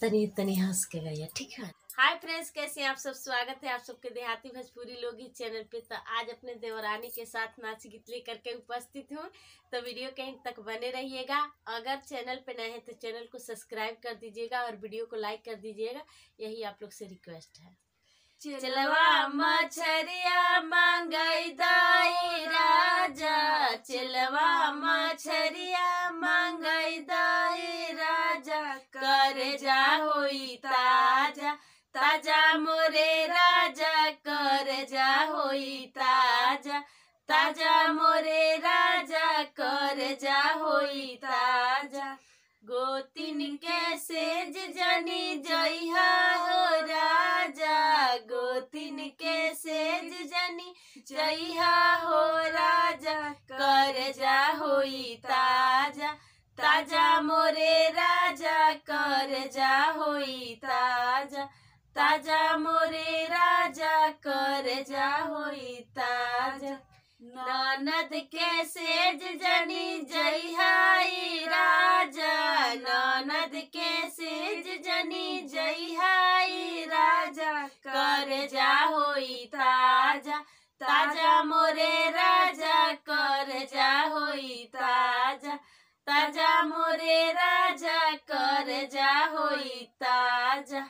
तनी तनी हंस के गया ठीक है हाय फ्रेंड्स कैसे हैं आप सब स्वागत है आप सबके देहाती भोजपुरी लोग ही चैनल पे तो आज अपने देवरानी के साथ नाच गीत लेकर के उपस्थित हूँ तो वीडियो कहीं तक बने रहिएगा अगर चैनल पे नए हैं तो चैनल को सब्सक्राइब कर दीजिएगा और वीडियो को लाइक कर दीजिएगा यही आप लोग से रिक्वेस्ट है चिलवा मछरिया मांगई दाई राजा चिलवा होई ताजा ताजा मोरे राजा कर जा होई ताजा ताजा मोरे राजा कर जा होई ताजा गोतिन कैसे जनी जइहा हो राजा गोतिन कैसे जनी जइहा हो राजा कर जा होई ताजा ताजा मोरे राजा कर जा होई ताजा ताजा मोरे राजा कर जा होई ताजा ननद के सेज जनी जय हाई राजा ननद के सेज जनी जय हाई राजा कर जा होई ताजा ताजा मोरे राजा कर जा होई ताजा ताजा कार जा होई ताजा